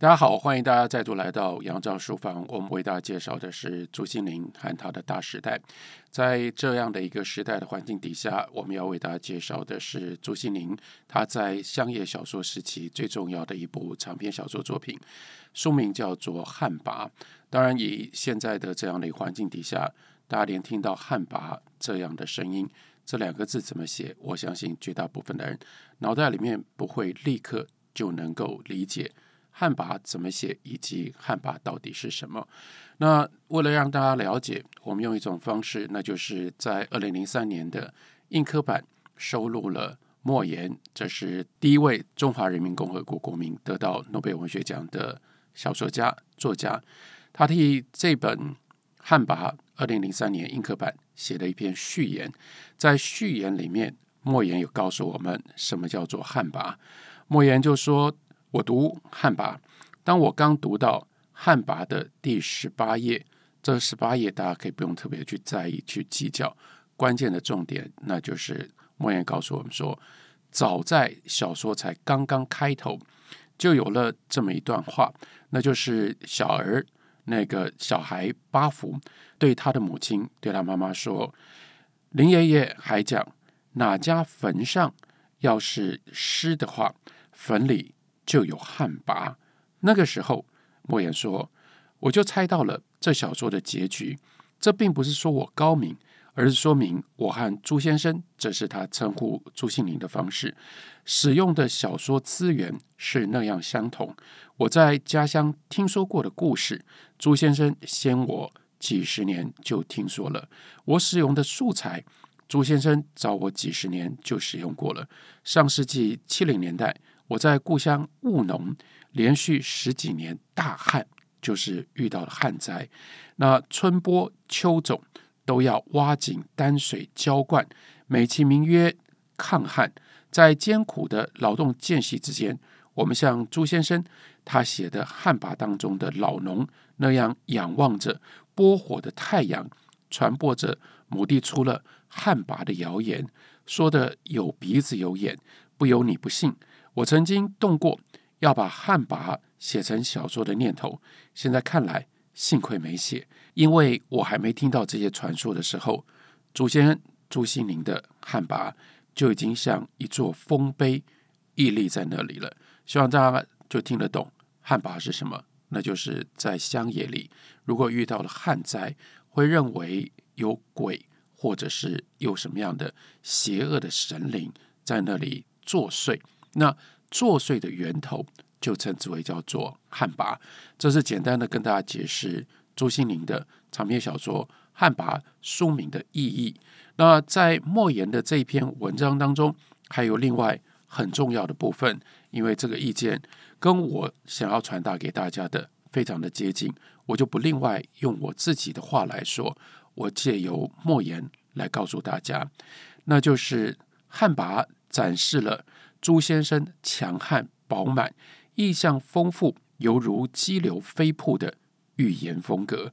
大家好，欢迎大家再度来到杨照书房。我们为大家介绍的是朱心凌和他的大时代。在这样的一个时代的环境底下，我们要为大家介绍的是朱心凌他在乡野小说时期最重要的一部长篇小说作品，书名叫做《旱魃》。当然，以现在的这样的环境底下，大家连听到“旱魃”这样的声音这两个字怎么写，我相信绝大部分的人脑袋里面不会立刻就能够理解。《旱魃》怎么写，以及《旱魃》到底是什么？那为了让大家了解，我们用一种方式，那就是在二零零三年的印刻版收录了莫言，这是第一位中华人民共和国国民得到诺贝尔文学奖的小说家、作家。他替这本《旱魃》二零零三年印刻版写了一篇序言，在序言里面，莫言有告诉我们什么叫做旱魃。莫言就说。我读《汉魃》，当我刚读到《汉魃》的第十八页，这十八页大家可以不用特别去在意、去计较，关键的重点那就是莫言告诉我们说，早在小说才刚刚开头，就有了这么一段话，那就是小儿那个小孩巴福对他的母亲、对他妈妈说：“林爷爷还讲，哪家坟上要是湿的话，坟里。”就有旱魃。那个时候，莫言说：“我就猜到了这小说的结局。”这并不是说我高明，而是说明我和朱先生（这是他称呼朱杏林的方式）使用的小说资源是那样相同。我在家乡听说过的故事，朱先生先我几十年就听说了；我使用的素材，朱先生早我几十年就使用过了。上世纪七零年代。我在故乡务农，连续十几年大旱，就是遇到了旱灾。那春播秋种都要挖井担水浇灌，美其名曰抗旱。在艰苦的劳动间隙之间，我们像朱先生他写的旱魃当中的老农那样，仰望着波火的太阳，传播着“亩地出了旱魃”的谣言，说的有鼻子有眼，不由你不信。我曾经动过要把旱魃写成小说的念头，现在看来，幸亏没写，因为我还没听到这些传说的时候，祖先朱心林的旱魃就已经像一座丰碑屹立在那里了。希望大家就听得懂旱魃是什么，那就是在乡野里，如果遇到了旱灾，会认为有鬼或者是有什么样的邪恶的神灵在那里作祟。那作祟的源头就称之为叫做旱魃。这是简单的跟大家解释朱心凌的长篇小说《旱魃》书名的意义。那在莫言的这一篇文章当中，还有另外很重要的部分，因为这个意见跟我想要传达给大家的非常的接近，我就不另外用我自己的话来说，我借由莫言来告诉大家，那就是《旱魃》展示了。朱先生强悍饱满，意象丰富，犹如激流飞瀑的语言风格。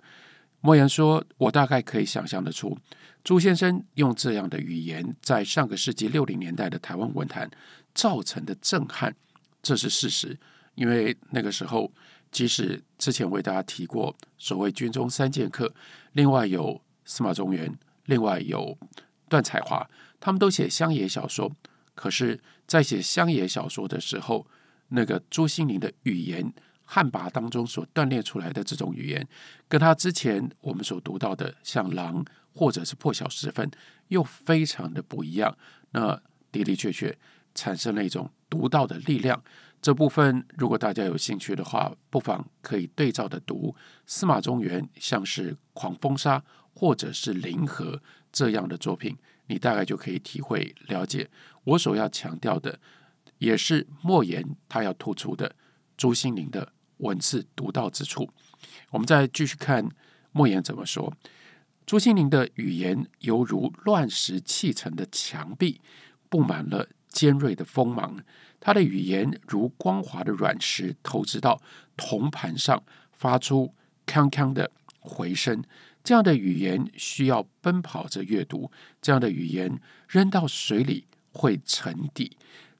莫言说：“我大概可以想象得出，朱先生用这样的语言，在上个世纪六零年代的台湾文坛造成的震撼，这是事实。因为那个时候，即使之前为大家提过所谓‘军中三剑客’，另外有司马中原，另外有段彩华，他们都写乡野小说，可是。”在写乡野小说的时候，那个朱心凌的语言，旱魃当中所锻炼出来的这种语言，跟他之前我们所读到的像《狼》或者是《破晓时分》又非常的不一样。那的的确确产生了一种独到的力量。这部分如果大家有兴趣的话，不妨可以对照的读司马中原，像是《狂风沙》或者是《林河》这样的作品，你大概就可以体会了解。我所要强调的，也是莫言他要突出的朱心凌的文字独到之处。我们再继续看莫言怎么说：朱心凌的语言犹如乱石砌成的墙壁，布满了尖锐的锋芒；他的语言如光滑的软石投掷到铜盘上，发出锵锵的回声。这样的语言需要奔跑着阅读，这样的语言扔到水里。会沉底。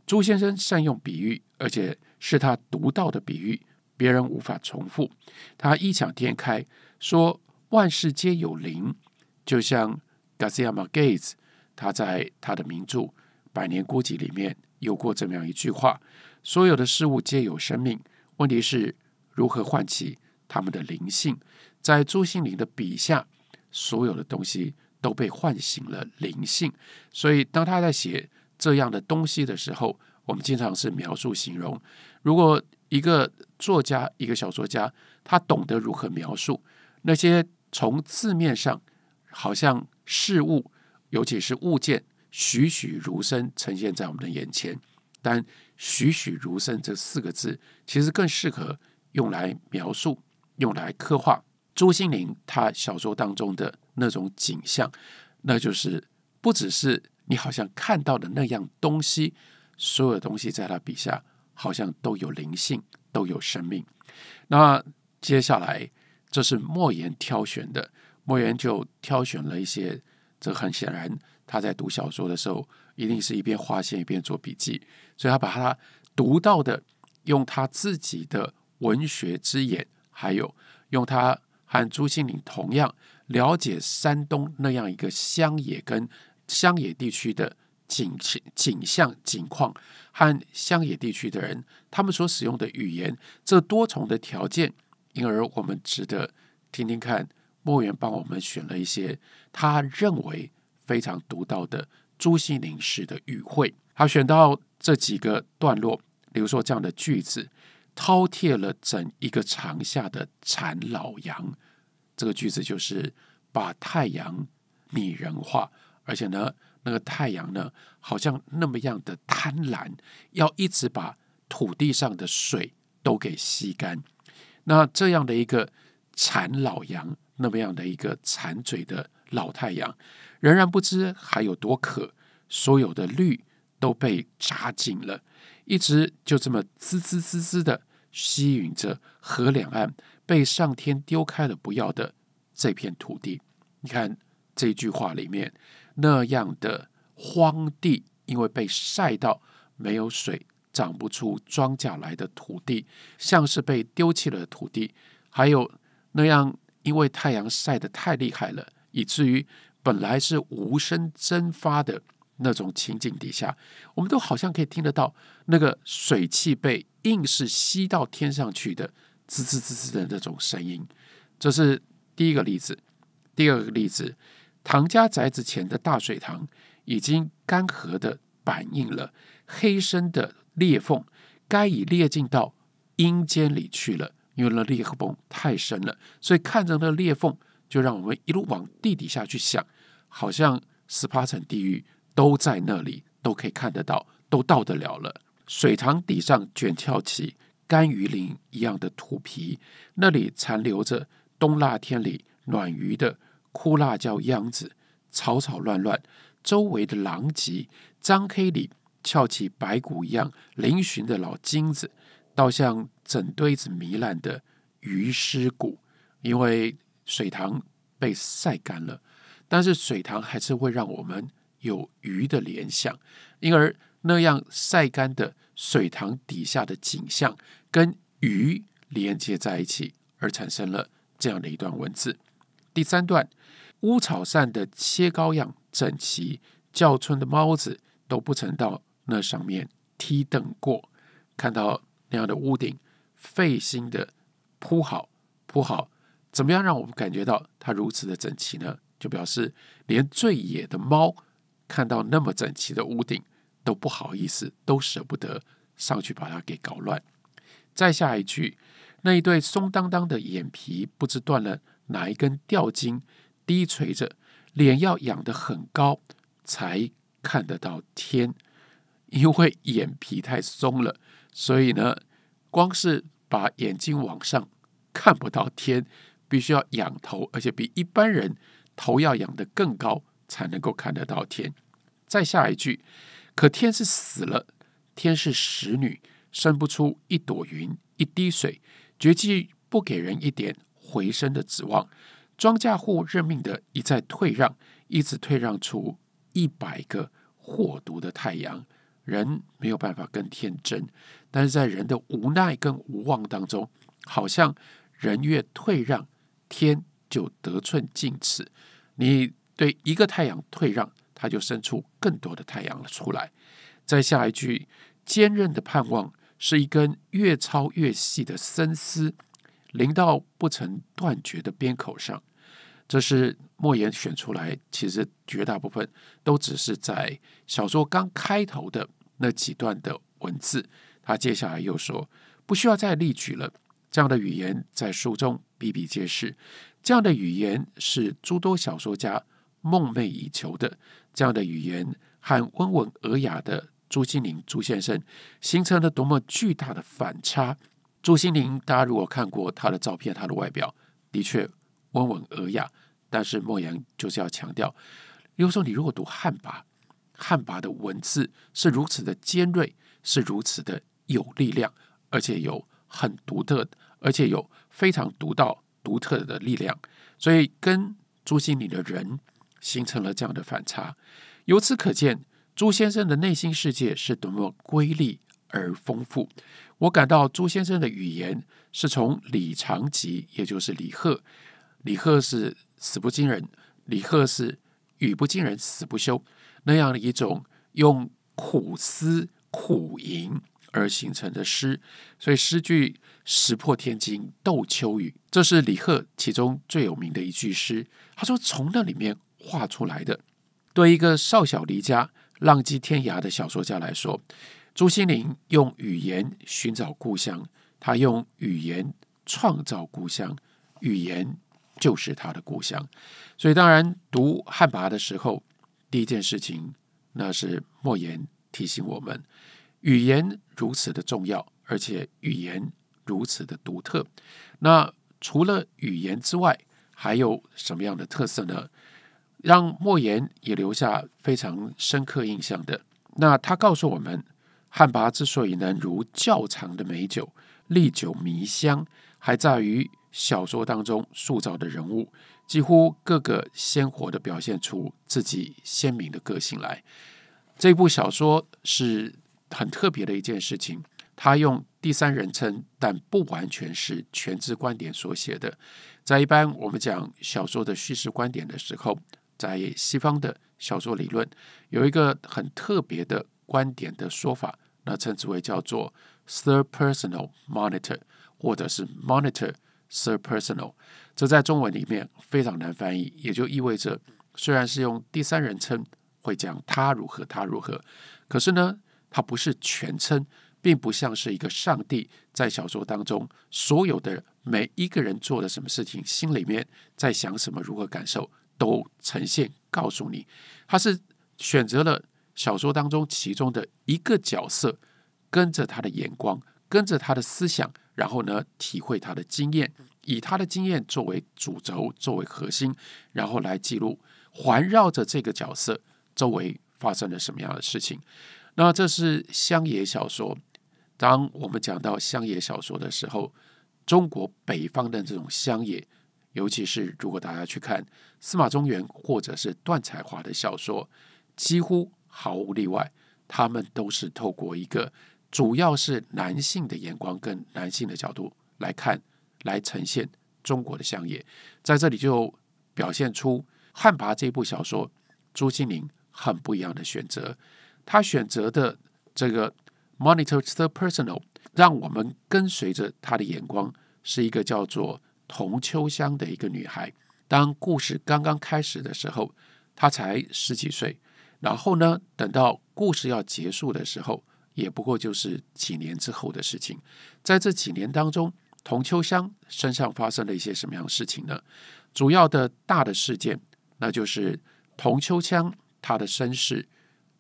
朱先生善用比喻，而且是他独到的比喻，别人无法重复。他异想天开，说万事皆有灵，就像 g a s i a m a Gates 他在他的名著《百年孤寂》里面有过这么样一句话：所有的事物皆有生命。问题是如何唤起他们的灵性？在朱心林的笔下，所有的东西都被唤醒了灵性。所以，当他在写。这样的东西的时候，我们经常是描述、形容。如果一个作家、一个小说家，他懂得如何描述那些从字面上好像事物，尤其是物件，栩栩如生呈现在我们的眼前。但“栩栩如生”这四个字，其实更适合用来描述、用来刻画朱心凌他小说当中的那种景象，那就是不只是。你好像看到的那样东西，所有的东西在他笔下好像都有灵性，都有生命。那接下来，这是莫言挑选的，莫言就挑选了一些。这很显然，他在读小说的时候，一定是一边划线一边做笔记，所以他把他读到的，用他自己的文学之眼，还有用他和朱心岭同样了解山东那样一个乡野跟乡野地区的景景象景况和乡野地区的人，他们所使用的语言，这多重的条件，因而我们值得听听看。莫言帮我们选了一些他认为非常独到的朱熹林式的语汇，他选到这几个段落，比如说这样的句子：“饕餮了整一个长夏的产老羊。这个句子就是把太阳拟人化。而且呢，那个太阳呢，好像那么样的贪婪，要一直把土地上的水都给吸干。那这样的一个馋老羊，那么样的一个馋嘴的老太阳，仍然不知还有多渴。所有的绿都被扎紧了，一直就这么滋滋滋滋的吸引着河两岸被上天丢开了不要的这片土地。你看这句话里面。那样的荒地，因为被晒到没有水，长不出庄稼来的土地，像是被丢弃了的土地；还有那样因为太阳晒得太厉害了，以至于本来是无声蒸发的那种情景底下，我们都好像可以听得到那个水汽被硬是吸到天上去的滋滋滋滋的那种声音。这是第一个例子，第二个例子。唐家宅子前的大水塘已经干涸的反应了，黑深的裂缝该已裂进到阴间里去了，因为那裂缝太深了，所以看着那裂缝就让我们一路往地底下去想，好像十八层地狱都在那里，都可以看得到，都到得了了。水塘底上卷翘起干鱼鳞一样的土皮，那里残留着冬腊天里暖鱼的。枯辣椒秧子，草草乱乱，周围的狼藉，张黑里翘起白骨一样嶙峋的老荆子，倒像整堆子糜烂的鱼尸骨。因为水塘被晒干了，但是水塘还是会让我们有鱼的联想，因而那样晒干的水塘底下的景象跟鱼连接在一起，而产生了这样的一段文字。第三段。乌草扇的切糕样整齐，叫春的猫子都不曾到那上面踢蹬过。看到那样的屋顶，费心的铺好铺好，怎么样让我们感觉到它如此的整齐呢？就表示连最野的猫看到那么整齐的屋顶都不好意思，都舍不得上去把它给搞乱。再下一句，那一对松当当的眼皮，不知断了哪一根吊筋。低垂着脸，要仰得很高才看得到天，因为眼皮太松了，所以呢，光是把眼睛往上看不到天，必须要仰头，而且比一般人头要仰得更高才能够看得到天。再下一句，可天是死了，天是石女，生不出一朵云，一滴水，绝技不给人一点回升的指望。庄稼户认命的一再退让，一直退让出一百个祸毒的太阳。人没有办法跟天争，但是在人的无奈跟无望当中，好像人越退让，天就得寸进尺。你对一个太阳退让，它就生出更多的太阳了出来。再下一句，坚韧的盼望是一根越操越细的丝，临到不曾断绝的边口上。这是莫言选出来，其实绝大部分都只是在小说刚开头的那几段的文字。他接下来又说，不需要再例举了。这样的语言在书中比比皆是，这样的语言是诸多小说家梦寐以求的。这样的语言和温文尔雅的朱心凌朱先生形成了多么巨大的反差！朱心凌，大家如果看过他的照片，他的外表的确。温文尔雅，但是莫言就是要强调，比如说你如果读汉巴，汉巴的文字是如此的尖锐，是如此的有力量，而且有很独特，而且有非常独到独特的力量，所以跟朱心里的人形成了这样的反差。由此可见，朱先生的内心世界是多么瑰丽而丰富。我感到朱先生的语言是从李长吉，也就是李贺。李贺是死不惊人，李贺是语不惊人死不休，那样的一种用苦思苦吟而形成的诗，所以诗句“石破天惊斗秋雨”这是李贺其中最有名的一句诗。他说从那里面画出来的，对一个少小离家、浪迹天涯的小说家来说，朱心凌用语言寻找故乡，他用语言创造故乡，语言。就是他的故乡，所以当然读《汉魃》的时候，第一件事情，那是莫言提醒我们，语言如此的重要，而且语言如此的独特。那除了语言之外，还有什么样的特色呢？让莫言也留下非常深刻印象的，那他告诉我们，《汉魃》之所以能如窖藏的美酒，历久弥香，还在于。小说当中塑造的人物，几乎个个鲜活的表现出自己鲜明的个性来。这部小说是很特别的一件事情，他用第三人称，但不完全是全知观点所写的。在一般我们讲小说的叙事观点的时候，在西方的小说理论有一个很特别的观点的说法，那称之为叫做 third-personal monitor，或者是 monitor。Sir personal，这在中文里面非常难翻译，也就意味着，虽然是用第三人称，会讲他如何，他如何，可是呢，他不是全称，并不像是一个上帝在小说当中，所有的每一个人做的什么事情，心里面在想什么，如何感受，都呈现告诉你，他是选择了小说当中其中的一个角色，跟着他的眼光，跟着他的思想。然后呢，体会他的经验，以他的经验作为主轴，作为核心，然后来记录环绕着这个角色周围发生了什么样的事情。那这是乡野小说。当我们讲到乡野小说的时候，中国北方的这种乡野，尤其是如果大家去看司马中原或者是段彩华的小说，几乎毫无例外，他们都是透过一个。主要是男性的眼光跟男性的角度来看，来呈现中国的乡野。在这里就表现出《汉魃》这部小说，朱清林很不一样的选择。他选择的这个 monitor the personal，让我们跟随着他的眼光，是一个叫做童秋香的一个女孩。当故事刚刚开始的时候，她才十几岁。然后呢，等到故事要结束的时候。也不过就是几年之后的事情，在这几年当中，童秋香身上发生了一些什么样的事情呢？主要的大的事件，那就是童秋香她的身世，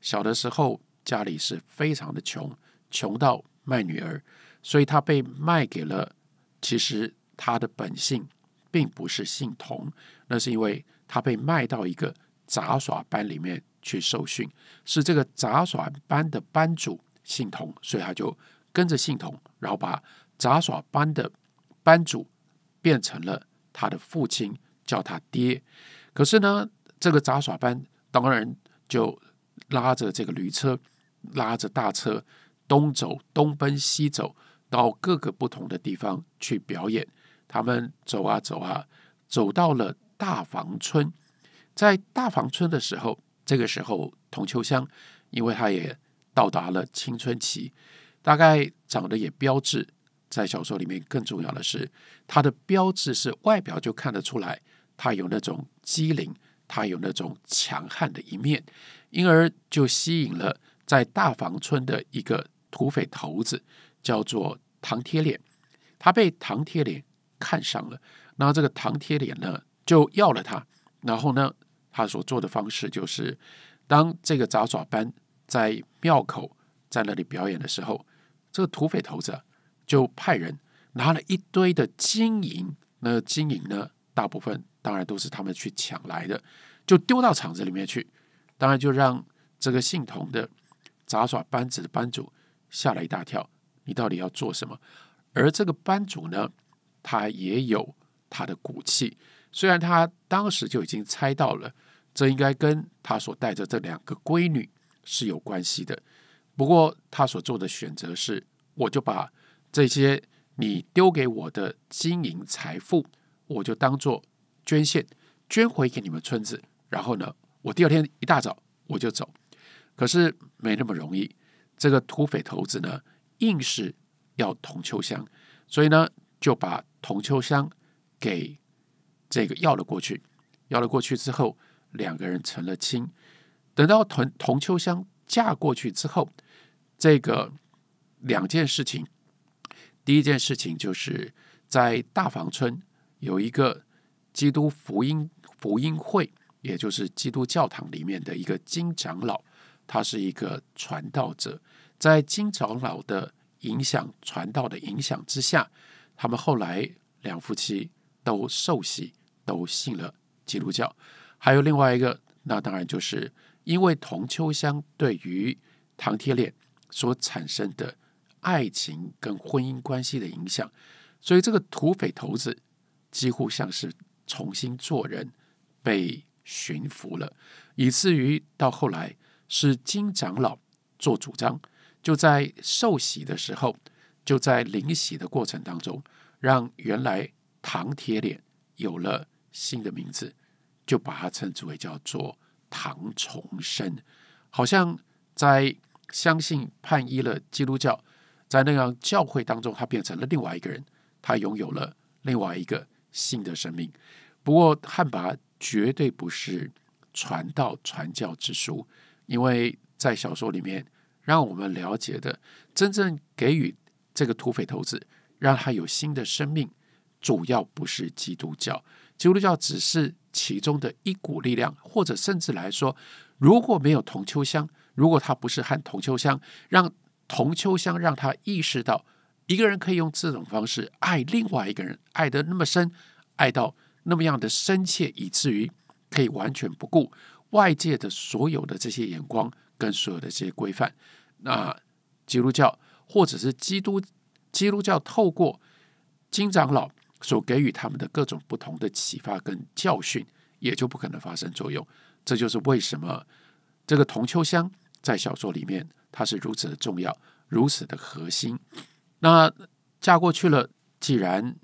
小的时候家里是非常的穷，穷到卖女儿，所以她被卖给了。其实她的本性并不是姓童，那是因为她被卖到一个杂耍班里面去受训，是这个杂耍班的班主。姓童，所以他就跟着姓童，然后把杂耍班的班主变成了他的父亲，叫他爹。可是呢，这个杂耍班当然就拉着这个驴车，拉着大车，东走东奔西走，到各个不同的地方去表演。他们走啊走啊，走到了大房村。在大房村的时候，这个时候童秋香，因为他也。到达了青春期，大概长得也标志，在小说里面更重要的是，他的标志是外表就看得出来，他有那种机灵，他有那种强悍的一面，因而就吸引了在大房村的一个土匪头子，叫做唐贴脸，他被唐贴脸看上了，那这个唐贴脸呢就要了他，然后呢，他所做的方式就是，当这个杂耍班。在庙口，在那里表演的时候，这个土匪头子就派人拿了一堆的金银。那金银呢，大部分当然都是他们去抢来的，就丢到场子里面去。当然，就让这个姓童的杂耍班子的班主吓了一大跳。你到底要做什么？而这个班主呢，他也有他的骨气。虽然他当时就已经猜到了，这应该跟他所带着这两个闺女。是有关系的，不过他所做的选择是，我就把这些你丢给我的金银财富，我就当做捐献，捐回给你们村子。然后呢，我第二天一大早我就走。可是没那么容易，这个土匪头子呢，硬是要铜秋香，所以呢，就把铜秋香给这个要了过去。要了过去之后，两个人成了亲。等到佟同秋香嫁过去之后，这个两件事情，第一件事情就是在大房村有一个基督福音福音会，也就是基督教堂里面的一个金长老，他是一个传道者，在金长老的影响传道的影响之下，他们后来两夫妻都受洗，都信了基督教。还有另外一个，那当然就是。因为同秋香对于唐铁脸所产生的爱情跟婚姻关系的影响，所以这个土匪头子几乎像是重新做人，被驯服了，以至于到后来是金长老做主张，就在受洗的时候，就在临洗的过程当中，让原来唐铁脸有了新的名字，就把它称之为叫做。唐崇生好像在相信、叛依了基督教，在那样教会当中，他变成了另外一个人，他拥有了另外一个新的生命。不过，汉拔绝对不是传道、传教之书，因为在小说里面，让我们了解的真正给予这个土匪头子让他有新的生命，主要不是基督教，基督教只是。其中的一股力量，或者甚至来说，如果没有同秋香，如果他不是和同秋香，让同秋香让他意识到，一个人可以用这种方式爱另外一个人，爱得那么深，爱到那么样的深切，以至于可以完全不顾外界的所有的这些眼光跟所有的这些规范。那基督教或者是基督基督教透过金长老。所给予他们的各种不同的启发跟教训，也就不可能发生作用。这就是为什么这个佟秋香在小说里面她是如此的重要，如此的核心。那嫁过去了，既然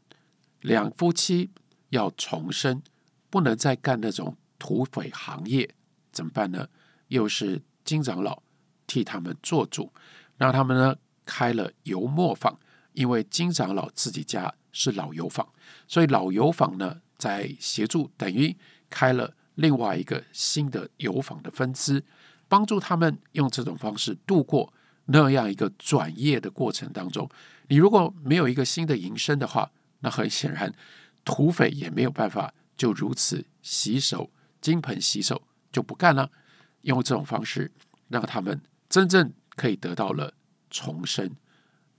两夫妻要重生，不能再干那种土匪行业，怎么办呢？又是金长老替他们做主，让他们呢开了油墨坊，因为金长老自己家。是老油坊，所以老油坊呢，在协助等于开了另外一个新的油坊的分支，帮助他们用这种方式度过那样一个转业的过程当中。你如果没有一个新的营生的话，那很显然土匪也没有办法就如此洗手金盆洗手就不干了。用这种方式让他们真正可以得到了重生。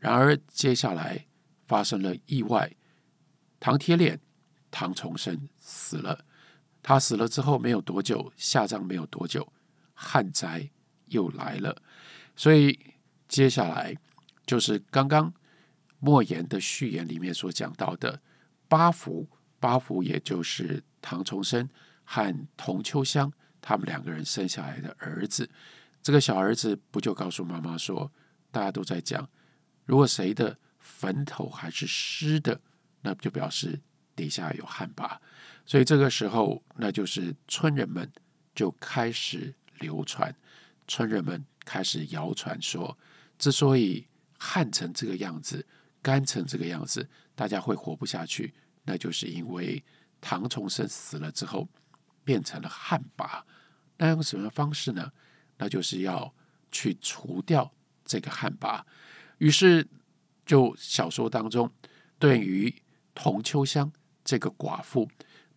然而接下来。发生了意外，唐铁脸、唐重生死了。他死了之后没有多久，下葬没有多久，旱灾又来了。所以接下来就是刚刚莫言的序言里面所讲到的：八福，八福也就是唐重生和童秋香他们两个人生下来的儿子。这个小儿子不就告诉妈妈说：“大家都在讲，如果谁的？”坟头还是湿的，那就表示底下有旱魃。所以这个时候，那就是村人们就开始流传，村人们开始谣传说，之所以旱成这个样子、干成这个样子，大家会活不下去，那就是因为唐崇生死了之后变成了旱魃。那用什么方式呢？那就是要去除掉这个旱魃。于是。就小说当中，对于童秋香这个寡妇，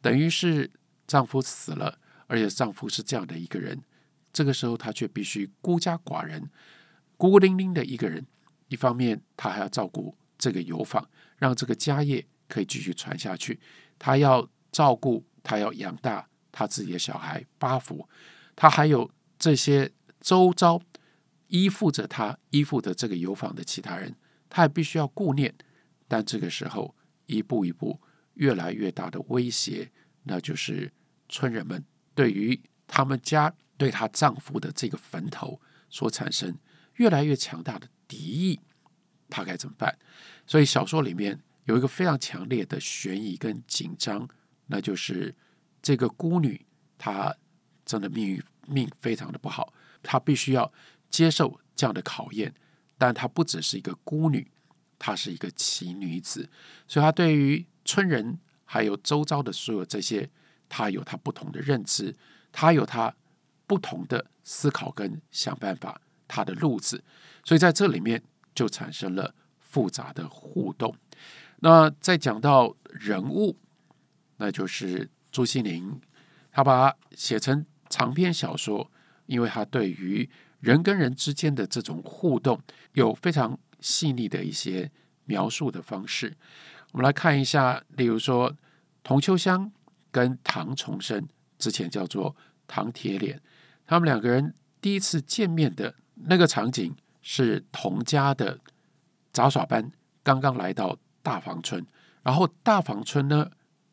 等于是丈夫死了，而且丈夫是这样的一个人，这个时候她却必须孤家寡人，孤孤零零的一个人。一方面，她还要照顾这个油坊，让这个家业可以继续传下去；她要照顾，她要养大她自己的小孩八福，她还有这些周遭依附着她依附着这个油坊的其他人。她也必须要顾念，但这个时候一步一步越来越大的威胁，那就是村人们对于他们家对她丈夫的这个坟头所产生越来越强大的敌意，她该怎么办？所以小说里面有一个非常强烈的悬疑跟紧张，那就是这个孤女她真的命运命非常的不好，她必须要接受这样的考验。但她不只是一个孤女，她是一个奇女子，所以她对于村人还有周遭的所有这些，她有她不同的认知，她有她不同的思考跟想办法，她的路子，所以在这里面就产生了复杂的互动。那再讲到人物，那就是朱西宁，她把它写成长篇小说，因为她对于。人跟人之间的这种互动，有非常细腻的一些描述的方式。我们来看一下，例如说，童秋香跟唐崇生，之前叫做唐铁脸，他们两个人第一次见面的那个场景，是童家的杂耍班刚刚来到大房村，然后大房村呢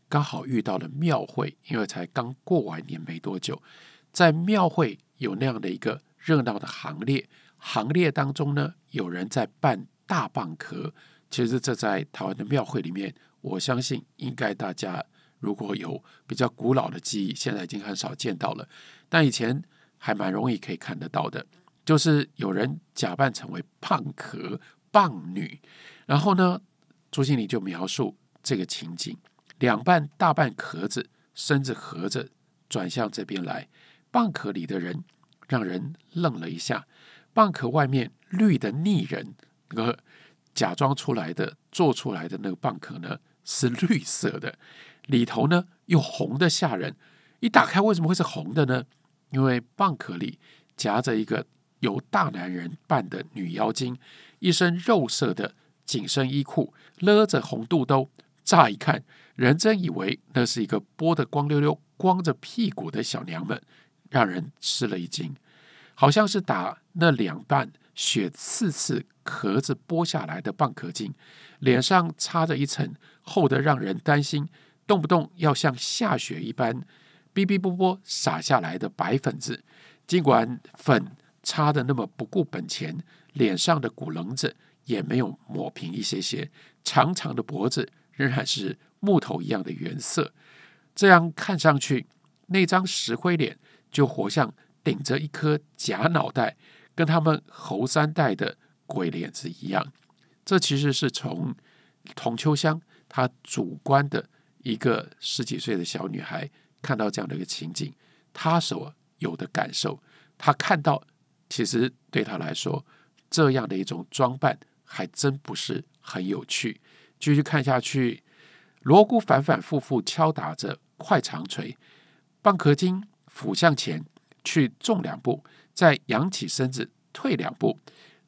刚好遇到了庙会，因为才刚过完年没多久，在庙会有那样的一个。热闹的行列，行列当中呢，有人在扮大蚌壳。其实这在台湾的庙会里面，我相信应该大家如果有比较古老的记忆，现在已经很少见到了。但以前还蛮容易可以看得到的，就是有人假扮成为蚌壳蚌女，然后呢，朱经理就描述这个情景：两半大半壳子，身子合着，转向这边来，蚌壳里的人。让人愣了一下，蚌壳外面绿的腻人，那个假装出来的、做出来的那个蚌壳呢是绿色的，里头呢又红的吓人。一打开，为什么会是红的呢？因为蚌壳里夹着一个由大男人扮的女妖精，一身肉色的紧身衣裤，勒着红肚兜，乍一看，人真以为那是一个剥的光溜溜、光着屁股的小娘们。让人吃了一惊，好像是打那两瓣血刺刺壳子剥下来的蚌壳镜，脸上擦着一层厚的，让人担心动不动要像下雪一般，哔哔啵啵洒下来的白粉子。尽管粉擦的那么不顾本钱，脸上的骨棱子也没有抹平一些些，长长的脖子仍然是木头一样的原色。这样看上去，那张石灰脸。就活像顶着一颗假脑袋，跟他们猴三代的鬼脸子一样。这其实是从童秋香她主观的一个十几岁的小女孩看到这样的一个情景，她所有的感受。她看到，其实对她来说，这样的一种装扮还真不是很有趣。继续看下去，锣鼓反反复复敲打着，快长锤、蚌壳精俯向前去，重两步，再扬起身子退两步。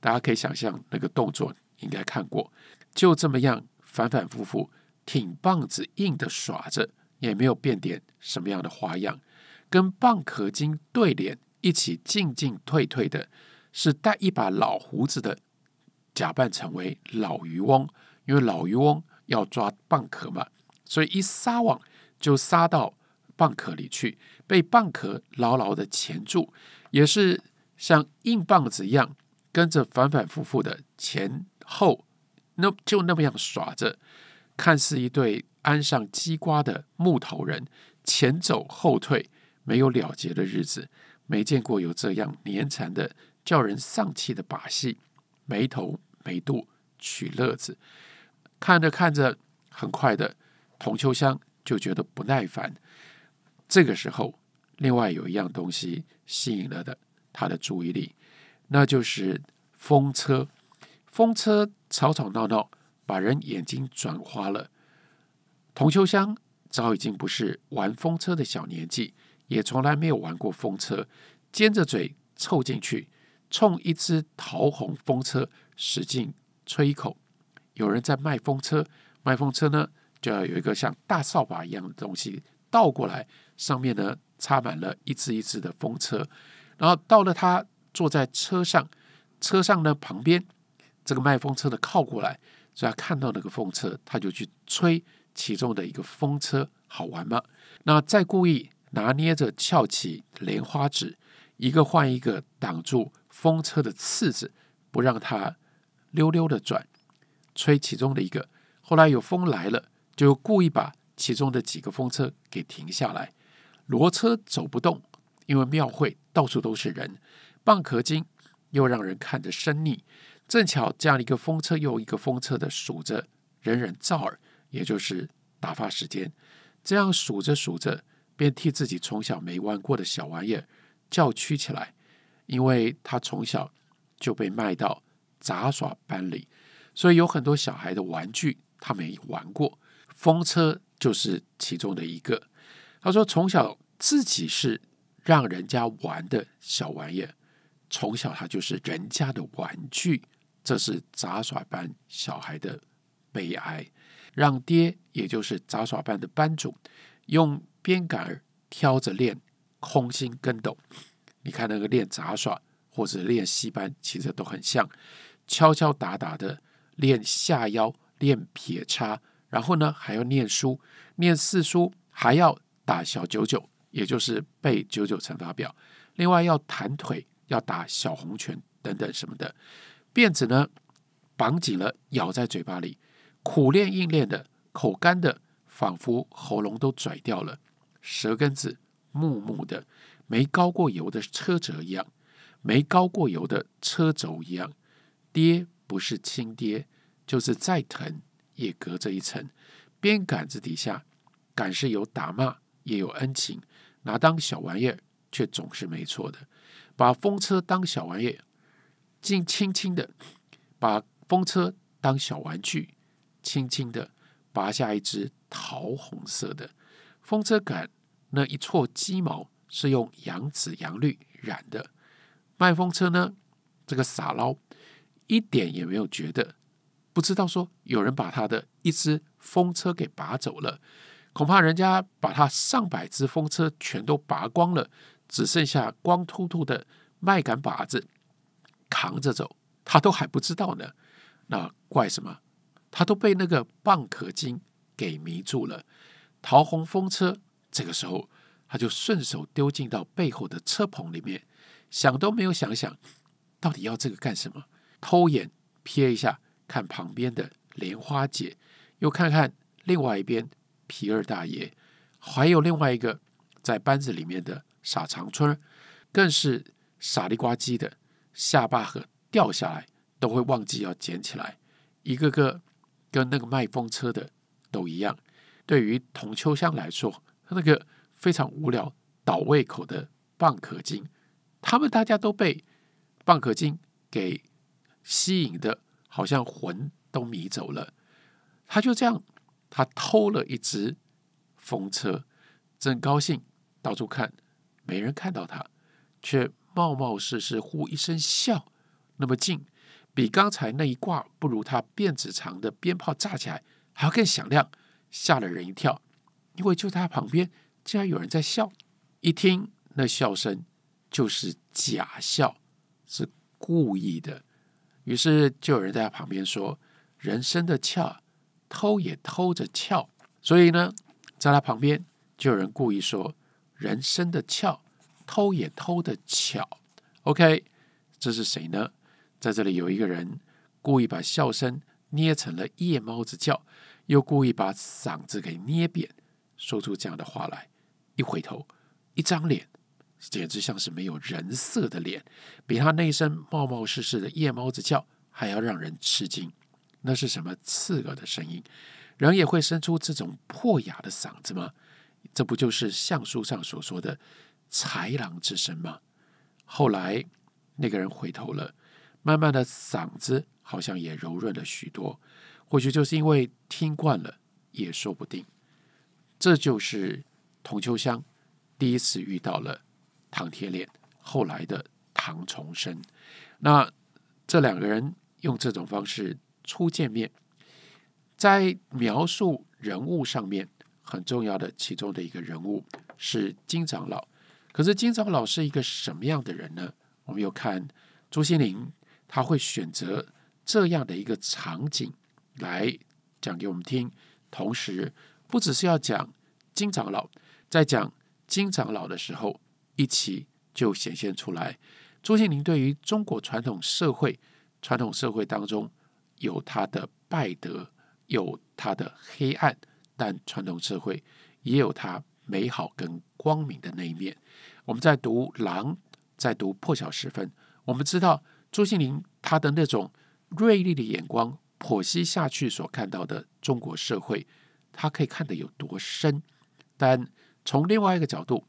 大家可以想象那个动作，应该看过，就这么样反反复复，挺棒子硬的耍着，也没有变点什么样的花样。跟蚌壳精对脸一起进进退退的，是带一把老胡子的，假扮成为老渔翁。因为老渔翁要抓蚌壳嘛，所以一撒网就撒到蚌壳里去。被蚌壳牢牢的钳住，也是像硬棒子一样，跟着反反复复的前后，那就那么样耍着，看似一对安上机关的木头人，前走后退，没有了结的日子，没见过有这样绵缠的叫人丧气的把戏，没头没肚取乐子，看着看着，很快的，童秋香就觉得不耐烦。这个时候，另外有一样东西吸引了的他的注意力，那就是风车。风车吵吵闹闹，把人眼睛转花了。童秋香早已经不是玩风车的小年纪，也从来没有玩过风车。尖着嘴凑进去，冲一只桃红风车使劲吹口。有人在卖风车，卖风车呢，就要有一个像大扫把一样的东西。倒过来，上面呢插满了一只一只的风车，然后到了他坐在车上，车上呢旁边这个卖风车的靠过来，所以他看到那个风车，他就去吹其中的一个风车，好玩吗？那再故意拿捏着翘起莲花指，一个换一个挡住风车的刺子，不让他溜溜的转，吹其中的一个。后来有风来了，就故意把。其中的几个风车给停下来，骡车走不动，因为庙会到处都是人，蚌壳精又让人看着生腻。正巧这样一个风车又一个风车的数着，人人造耳，也就是打发时间。这样数着数着，便替自己从小没玩过的小玩意儿叫屈起来，因为他从小就被卖到杂耍班里，所以有很多小孩的玩具他没玩过，风车。就是其中的一个。他说，从小自己是让人家玩的小玩意，从小他就是人家的玩具，这是杂耍班小孩的悲哀。让爹，也就是杂耍班的班主，用鞭杆儿挑着练空心跟斗。你看那个练杂耍或者练戏班，其实都很像，敲敲打打的练下腰，练撇叉。然后呢，还要念书，念四书，还要打小九九，也就是背九九乘法表。另外要弹腿，要打小红拳等等什么的。辫子呢，绑紧了，咬在嘴巴里，苦练硬练的，口干的，仿佛喉咙都拽掉了，舌根子木木的，没高过油的车辙一样，没高过油的车轴一样。爹不是亲爹，就是再疼。也隔着一层，鞭杆子底下，杆是有打骂，也有恩情，拿当小玩意儿却总是没错的。把风车当小玩意儿，竟轻轻的把风车当小玩具，轻轻的拔下一只桃红色的风车杆，那一撮鸡毛是用洋紫洋绿染的。卖风车呢，这个傻捞一点也没有觉得。不知道说有人把他的一只风车给拔走了，恐怕人家把他上百只风车全都拔光了，只剩下光秃秃的麦秆把子扛着走，他都还不知道呢。那怪什么？他都被那个蚌壳精给迷住了。桃红风车这个时候，他就顺手丢进到背后的车棚里面，想都没有想想，到底要这个干什么？偷眼瞥一下。看旁边的莲花姐，又看看另外一边皮二大爷，还有另外一个在班子里面的傻长春，更是傻里呱唧的，下巴和掉下来都会忘记要捡起来，一个个跟那个卖风车的都一样。对于童秋香来说，那个非常无聊、倒胃口的蚌壳精，他们大家都被蚌壳精给吸引的。好像魂都迷走了，他就这样，他偷了一只风车，正高兴到处看，没人看到他，却冒冒失失呼一声笑，那么近，比刚才那一挂不如他辫子长的鞭炮炸起来还要更响亮，吓了人一跳，因为就在旁边竟然有人在笑，一听那笑声就是假笑，是故意的。于是就有人在他旁边说：“人生的窍，偷也偷着窍。”所以呢，在他旁边就有人故意说：“人生的窍，偷也偷的巧。”OK，这是谁呢？在这里有一个人故意把笑声捏成了夜猫子叫，又故意把嗓子给捏扁，说出这样的话来。一回头，一张脸。简直像是没有人色的脸，比他那一声冒冒失失的夜猫子叫还要让人吃惊。那是什么刺耳的声音？人也会生出这种破哑的嗓子吗？这不就是相书上所说的豺狼之声吗？后来那个人回头了，慢慢的嗓子好像也柔润了许多，或许就是因为听惯了，也说不定。这就是童秋香第一次遇到了。唐铁脸，后来的唐重生，那这两个人用这种方式初见面，在描述人物上面很重要的其中的一个人物是金长老。可是金长老是一个什么样的人呢？我们有看朱心凌，他会选择这样的一个场景来讲给我们听，同时不只是要讲金长老，在讲金长老的时候。一起就显现出来。朱庆麟对于中国传统社会、传统社会当中有他的败德，有他的黑暗，但传统社会也有他美好跟光明的那一面。我们在读《狼》，在读《破晓时分》，我们知道朱庆麟他的那种锐利的眼光剖析下去所看到的中国社会，他可以看得有多深。但从另外一个角度，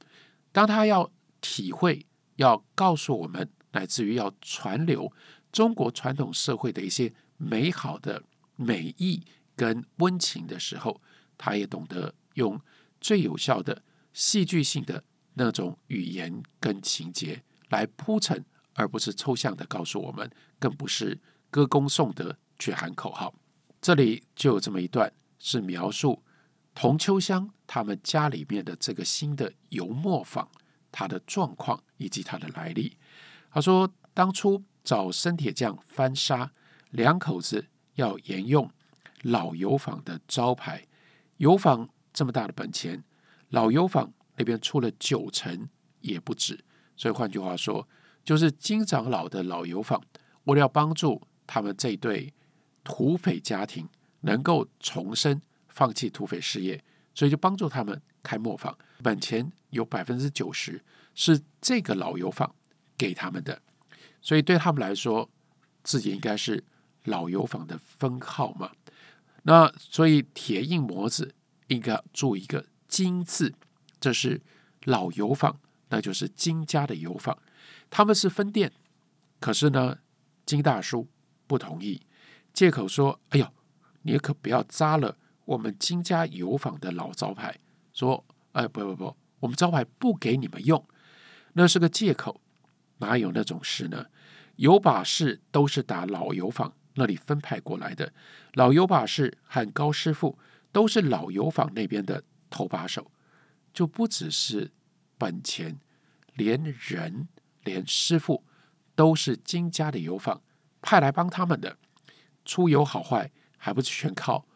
当他要体会要告诉我们，乃至于要传流中国传统社会的一些美好的美意跟温情的时候，他也懂得用最有效的戏剧性的那种语言跟情节来铺陈，而不是抽象的告诉我们，更不是歌功颂德去喊口号。这里就有这么一段是描述童秋香他们家里面的这个新的油墨坊。他的状况以及他的来历。他说，当初找生铁匠翻砂，两口子要沿用老油坊的招牌。油坊这么大的本钱，老油坊那边出了九成也不止。所以换句话说，就是金长老的老油坊为了要帮助他们这对土匪家庭能够重生，放弃土匪事业，所以就帮助他们开磨坊。本钱有百分之九十是这个老油坊给他们的，所以对他们来说，自己应该是老油坊的分号嘛。那所以铁印模子应该做一个金字，这是老油坊，那就是金家的油坊。他们是分店，可是呢，金大叔不同意，借口说：“哎呦，你可不要扎了我们金家油坊的老招牌。”说。哎，不不不，我们招牌不给你们用，那是个借口，哪有那种事呢？油把式都是打老油坊那里分派过来的，老油把式和高师傅都是老油坊那边的头把手，就不只是本钱，连人连师傅都是金家的油坊派来帮他们的，出油好坏还不是全靠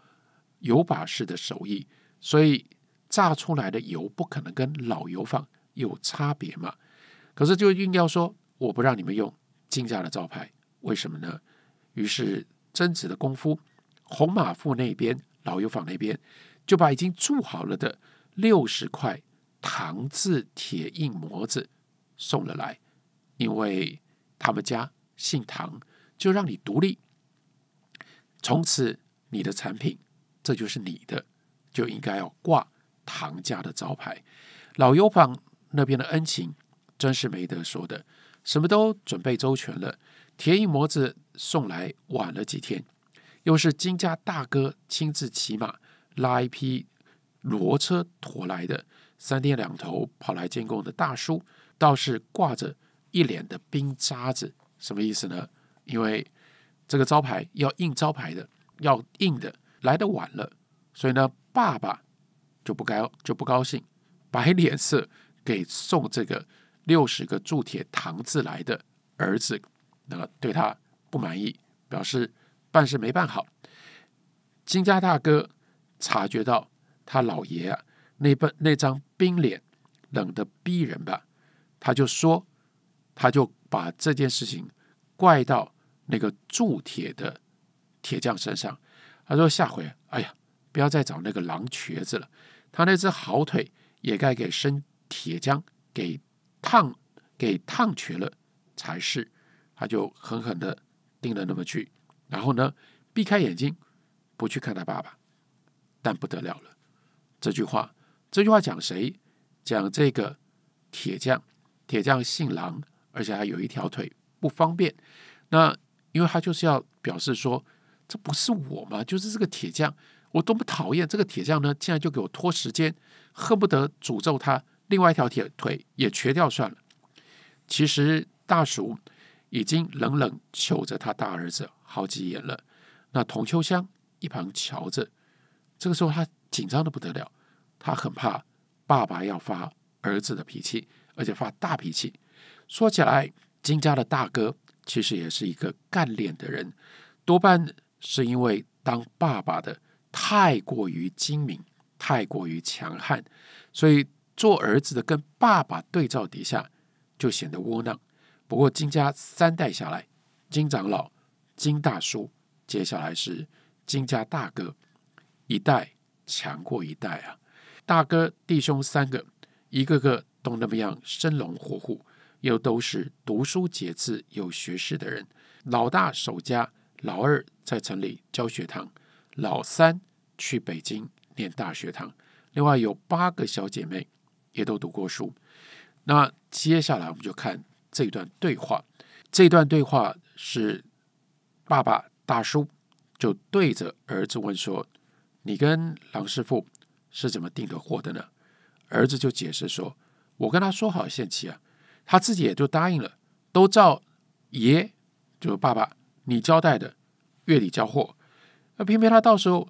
油把式的手艺，所以。榨出来的油不可能跟老油坊有差别嘛？可是就硬要说我不让你们用金家的招牌，为什么呢？于是争执的功夫，红马富那边、老油坊那边就把已经铸好了的六十块唐字铁印模子送了来，因为他们家姓唐，就让你独立。从此你的产品，这就是你的，就应该要挂。唐家的招牌，老油坊那边的恩情真是没得说的，什么都准备周全了。铁印模子送来晚了几天，又是金家大哥亲自骑马拉一匹骡车驮来的。三天两头跑来监工的大叔倒是挂着一脸的冰渣子，什么意思呢？因为这个招牌要印招牌的，要印的来的晚了，所以呢，爸爸。就不该就不高兴，摆脸色给送这个六十个铸铁糖字来的儿子，那对他不满意，表示办事没办好。金家大哥察觉到他老爷啊那半那张冰脸冷得逼人吧，他就说，他就把这件事情怪到那个铸铁的铁匠身上。他说下回，哎呀。不要再找那个狼瘸子了，他那只好腿也该给生铁匠给烫给烫瘸了才是。他就狠狠的定了那么句，然后呢避开眼睛不去看他爸爸，但不得了了。这句话，这句话讲谁？讲这个铁匠，铁匠姓狼，而且还有一条腿不方便。那因为他就是要表示说，这不是我嘛，就是这个铁匠。我多么讨厌这个铁匠呢！竟然就给我拖时间，恨不得诅咒他，另外一条铁腿也瘸掉算了。其实大叔已经冷冷瞅着他大儿子好几眼了。那童秋香一旁瞧着，这个时候他紧张的不得了，他很怕爸爸要发儿子的脾气，而且发大脾气。说起来，金家的大哥其实也是一个干练的人，多半是因为当爸爸的。太过于精明，太过于强悍，所以做儿子的跟爸爸对照底下就显得窝囊。不过金家三代下来，金长老、金大叔，接下来是金家大哥，一代强过一代啊！大哥弟兄三个，一个个都那么样生龙活虎，又都是读书节制、有学识的人。老大守家，老二在城里教学堂。老三去北京念大学堂，另外有八个小姐妹也都读过书。那接下来我们就看这段对话。这段对话是爸爸大叔就对着儿子问说：“你跟郎师傅是怎么订的货的呢？”儿子就解释说：“我跟他说好限期啊，他自己也就答应了，都照爷就爸爸你交代的月底交货。”那偏偏他到时候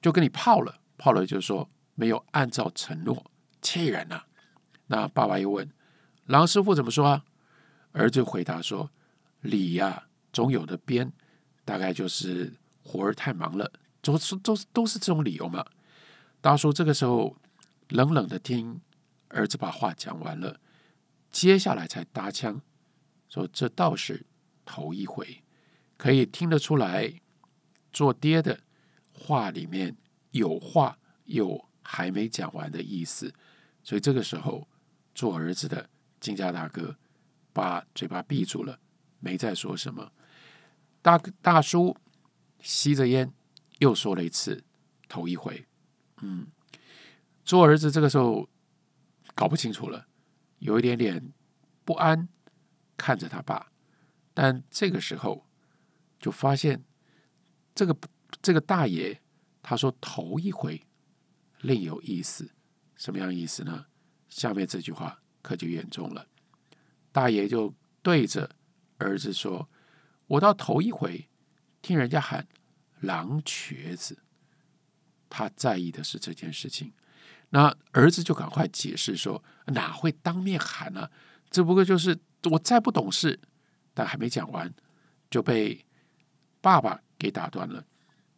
就跟你泡了，泡了就说没有按照承诺，气人呐！那爸爸又问：“狼师傅怎么说啊？”儿子回答说：“理呀，总有的编，大概就是活儿太忙了，总是都是都是这种理由嘛。”大叔这个时候冷冷的听儿子把话讲完了，接下来才搭腔说：“这倒是头一回，可以听得出来。”做爹的话里面有话，有还没讲完的意思，所以这个时候做儿子的金家大哥把嘴巴闭住了，没再说什么。大大叔吸着烟，又说了一次，头一回。嗯，做儿子这个时候搞不清楚了，有一点点不安，看着他爸，但这个时候就发现。这个这个大爷他说头一回另有意思，什么样意思呢？下面这句话可就严重了。大爷就对着儿子说：“我到头一回听人家喊狼瘸子。”他在意的是这件事情。那儿子就赶快解释说：“哪会当面喊呢？只不过就是我再不懂事。”但还没讲完，就被爸爸。给打断了，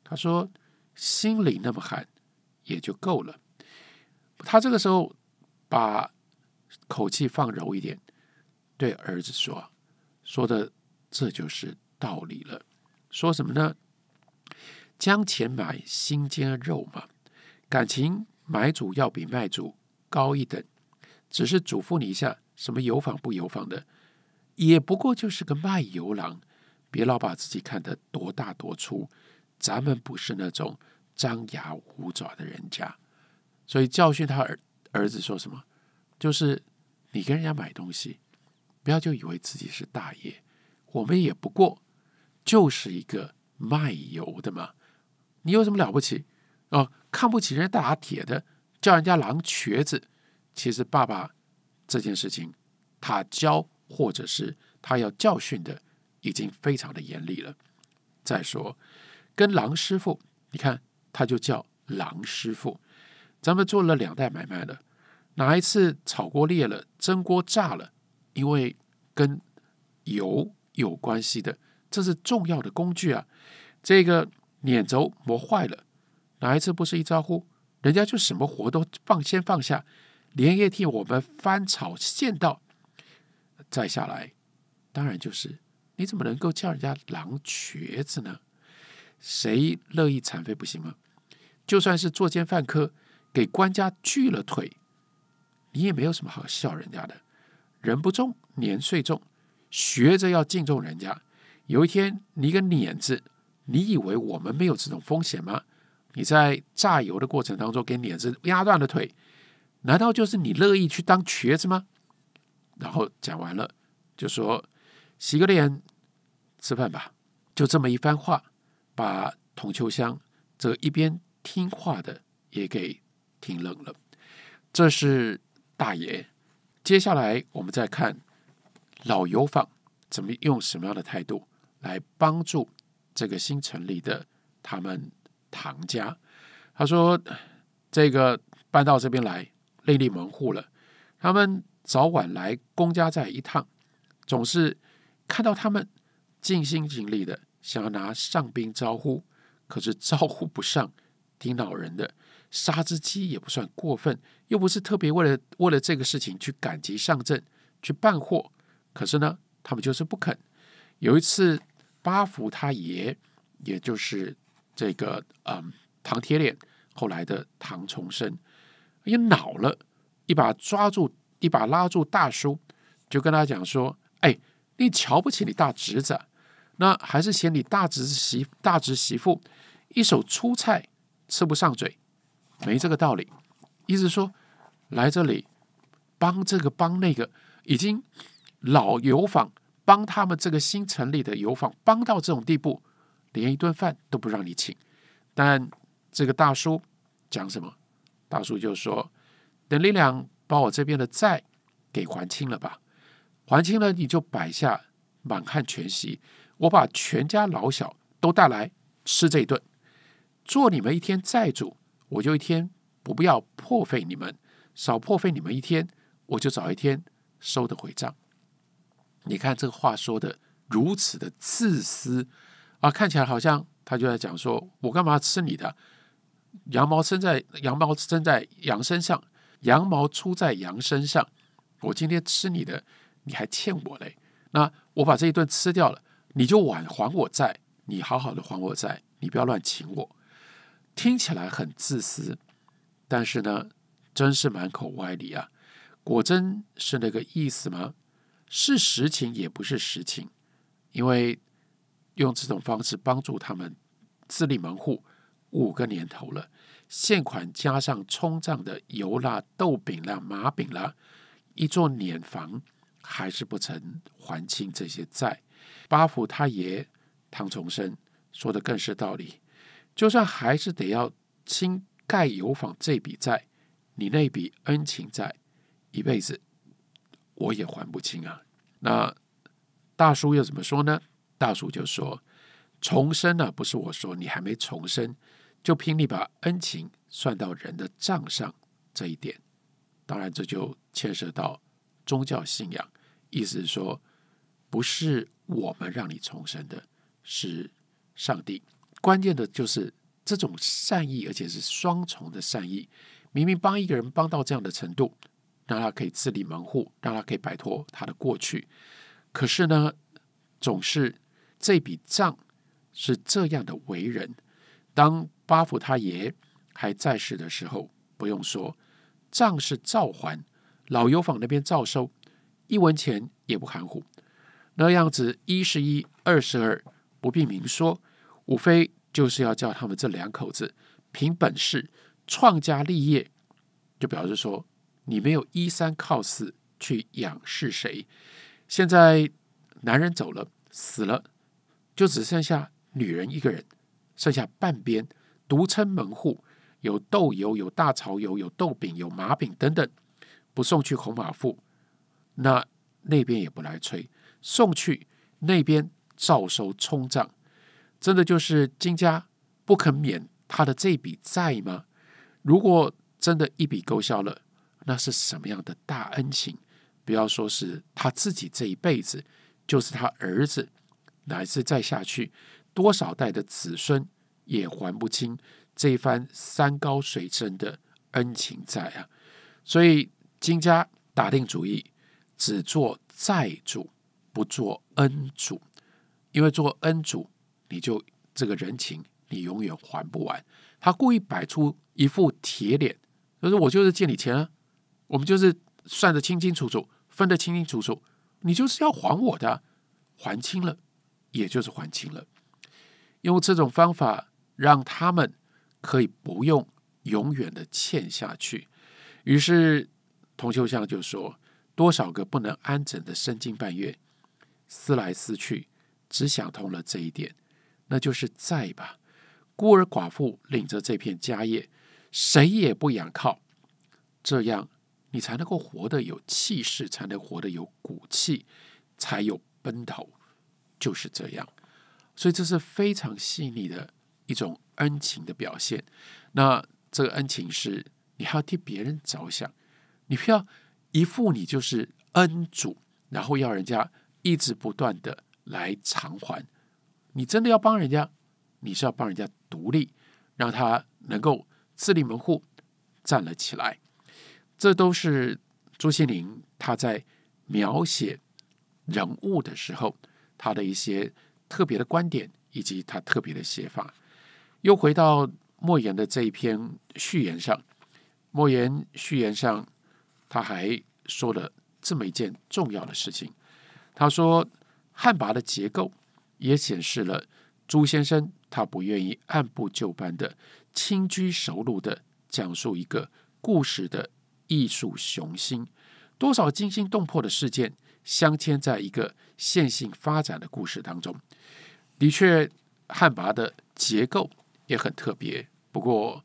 他说：“心里那么喊也就够了。”他这个时候把口气放柔一点，对儿子说：“说的这就是道理了。说什么呢？将钱买心鲜肉嘛，感情买主要比卖主高一等。只是嘱咐你一下，什么有房不有房的，也不过就是个卖油郎。”别老把自己看得多大多粗，咱们不是那种张牙舞爪的人家，所以教训他儿儿子说什么，就是你跟人家买东西，不要就以为自己是大爷，我们也不过就是一个卖油的嘛，你有什么了不起？哦，看不起人家打铁的，叫人家狼瘸子，其实爸爸这件事情，他教或者是他要教训的。已经非常的严厉了。再说，跟狼师傅，你看，他就叫狼师傅。咱们做了两代买卖了，哪一次炒锅裂了、蒸锅炸了，因为跟油有关系的，这是重要的工具啊。这个碾轴磨坏了，哪一次不是一招呼，人家就什么活都放先放下，连夜替我们翻炒现道。再下来，当然就是。你怎么能够叫人家狼瘸子呢？谁乐意残废不行吗？就算是作奸犯科，给官家锯了腿，你也没有什么好笑人家的。人不重，年岁重，学着要敬重人家。有一天你一个碾子，你以为我们没有这种风险吗？你在榨油的过程当中给碾子压断了腿，难道就是你乐意去当瘸子吗？然后讲完了，就说。洗个脸，吃饭吧。就这么一番话，把童秋香这一边听话的也给听冷了。这是大爷。接下来我们再看老油坊怎么用什么样的态度来帮助这个新成立的他们唐家。他说：“这个搬到这边来另立门户了，他们早晚来公家寨一趟，总是。”看到他们尽心尽力的想要拿上兵招呼，可是招呼不上，挺恼人的。杀只鸡也不算过分，又不是特别为了为了这个事情去赶集上阵去办货。可是呢，他们就是不肯。有一次，八福他爷，也就是这个嗯唐铁脸，后来的唐崇生，也恼了，一把抓住，一把拉住大叔，就跟他讲说：“哎。”你瞧不起你大侄子，那还是嫌你大侄子媳大侄媳妇一手粗菜吃不上嘴，没这个道理。意思说来这里帮这个帮那个，已经老油坊帮他们这个新成立的油坊帮到这种地步，连一顿饭都不让你请。但这个大叔讲什么？大叔就说：“等你俩把我这边的债给还清了吧。”还清了，你就摆下满汉全席，我把全家老小都带来吃这一顿。做你们一天债主，我就一天，不不要破费你们，少破费你们一天，我就早一天收的回账。你看这个话说的如此的自私啊，看起来好像他就在讲说，我干嘛吃你的羊毛生在羊毛生在羊身上，羊毛出在羊身上，我今天吃你的。你还欠我嘞，那我把这一顿吃掉了，你就晚还我债，你好好的还我债，你不要乱请我。听起来很自私，但是呢，真是满口歪理啊！果真是那个意思吗？是实情也不是实情，因为用这种方式帮助他们自立门户五个年头了，现款加上冲账的油蜡豆饼啦、麻饼啦，一座碾房。还是不曾还清这些债。八福他爷唐重生说的更是道理，就算还是得要清盖油坊这笔债，你那笔恩情债，一辈子我也还不清啊。那大叔又怎么说呢？大叔就说重生啊，不是我说，你还没重生，就凭你把恩情算到人的账上这一点，当然这就牵涉到。宗教信仰，意思是说，不是我们让你重生的，是上帝。关键的就是这种善意，而且是双重的善意。明明帮一个人帮到这样的程度，让他可以自立门户，让他可以摆脱他的过去，可是呢，总是这笔账是这样的为人。当巴甫他爷还在世的时候，不用说，账是照还。老油坊那边照收，一文钱也不含糊。那样子一是一，二是二，不必明说。无非就是要叫他们这两口子凭本事创家立业，就表示说你没有依三靠四去养是谁。现在男人走了，死了，就只剩下女人一个人，剩下半边独撑门户。有豆油，有大潮油，有豆饼，有麻饼等等。不送去孔马富，那那边也不来催；送去那边照收冲账，真的就是金家不肯免他的这笔债吗？如果真的一笔勾销了，那是什么样的大恩情？不要说是他自己这一辈子，就是他儿子乃至再下去多少代的子孙，也还不清这番山高水深的恩情债啊！所以。金家打定主意，只做债主，不做恩主。因为做恩主，你就这个人情，你永远还不完。他故意摆出一副铁脸，就是我就是借你钱啊，我们就是算得清清楚楚，分得清清楚楚，你就是要还我的，还清了，也就是还清了。用这种方法，让他们可以不用永远的欠下去。于是。同修相就说：“多少个不能安枕的深更半夜，思来思去，只想通了这一点，那就是在吧。孤儿寡妇领着这片家业，谁也不仰靠，这样你才能够活得有气势，才能活得有骨气，才有奔头。就是这样，所以这是非常细腻的一种恩情的表现。那这个恩情是，你还要替别人着想。”你不要一副你就是恩主，然后要人家一直不断的来偿还。你真的要帮人家，你是要帮人家独立，让他能够自立门户，站了起来。这都是朱心凌他在描写人物的时候，他的一些特别的观点，以及他特别的写法。又回到莫言的这一篇序言上，莫言序言上。他还说了这么一件重要的事情，他说《汉魃》的结构也显示了朱先生他不愿意按部就班的轻车熟路的讲述一个故事的艺术雄心，多少惊心动魄的事件镶嵌在一个线性发展的故事当中。的确，《汉魃》的结构也很特别。不过，